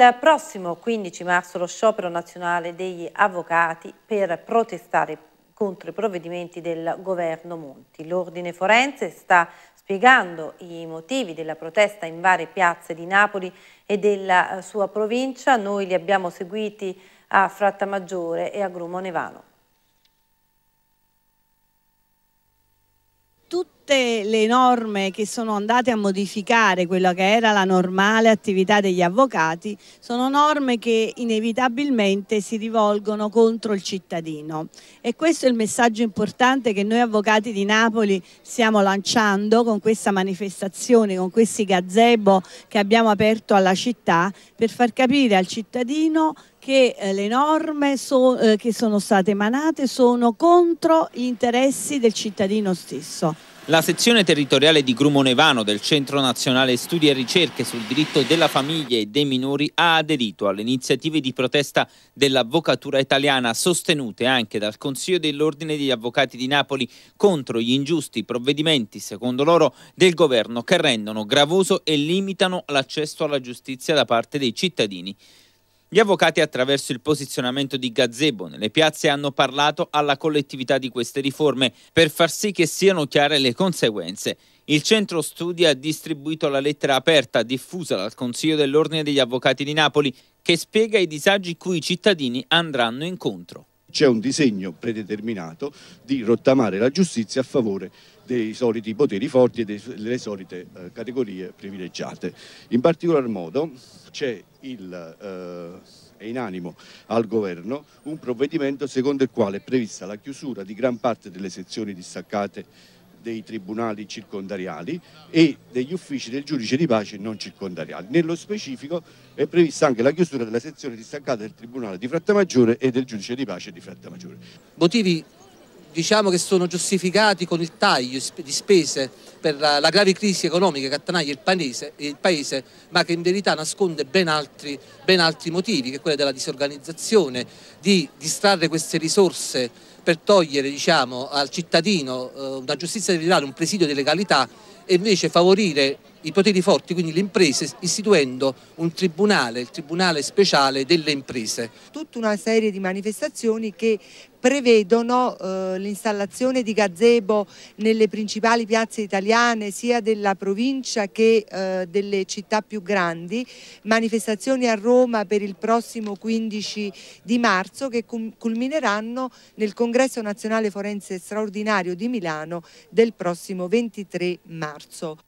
Il prossimo 15 marzo lo sciopero nazionale degli avvocati per protestare contro i provvedimenti del governo Monti. L'ordine forense sta spiegando i motivi della protesta in varie piazze di Napoli e della eh, sua provincia. Noi li abbiamo seguiti a Frattamaggiore e a Grumo Nevano. tutte le norme che sono andate a modificare quella che era la normale attività degli avvocati sono norme che inevitabilmente si rivolgono contro il cittadino e questo è il messaggio importante che noi avvocati di Napoli stiamo lanciando con questa manifestazione, con questi gazebo che abbiamo aperto alla città per far capire al cittadino che eh, le norme so, eh, che sono state emanate sono contro gli interessi del cittadino stesso. La sezione territoriale di Grumonevano del Centro Nazionale Studi e Ricerche sul diritto della famiglia e dei minori ha aderito alle iniziative di protesta dell'avvocatura italiana sostenute anche dal Consiglio dell'Ordine degli Avvocati di Napoli contro gli ingiusti provvedimenti, secondo loro, del governo che rendono gravoso e limitano l'accesso alla giustizia da parte dei cittadini. Gli avvocati attraverso il posizionamento di gazebo nelle piazze hanno parlato alla collettività di queste riforme per far sì che siano chiare le conseguenze. Il centro studi ha distribuito la lettera aperta diffusa dal Consiglio dell'Ordine degli Avvocati di Napoli che spiega i disagi cui i cittadini andranno incontro c'è un disegno predeterminato di rottamare la giustizia a favore dei soliti poteri forti e delle solite eh, categorie privilegiate. In particolar modo c'è il... Eh, è in animo al governo un provvedimento secondo il quale è prevista la chiusura di gran parte delle sezioni distaccate dei tribunali circondariali e degli uffici del giudice di pace non circondariali. Nello specifico è prevista anche la chiusura della sezione distaccata del Tribunale di Fratta Maggiore e del giudice di pace di Fratta Maggiore. Motivi diciamo che sono giustificati con il taglio di spese per la, la grave crisi economica che attanaglia il paese, il paese, ma che in verità nasconde ben altri, ben altri motivi, che è quello della disorganizzazione, di distrarre queste risorse per togliere diciamo, al cittadino eh, una giustizia di un presidio di legalità e invece favorire i poteri forti, quindi le imprese, istituendo un tribunale, il Tribunale Speciale delle Imprese. Tutta una serie di manifestazioni che prevedono eh, l'installazione di gazebo nelle principali piazze italiane sia della provincia che eh, delle città più grandi, manifestazioni a Roma per il prossimo 15 di marzo che culmineranno nel Congresso Nazionale Forense Straordinario di Milano del prossimo 23 marzo. հարցով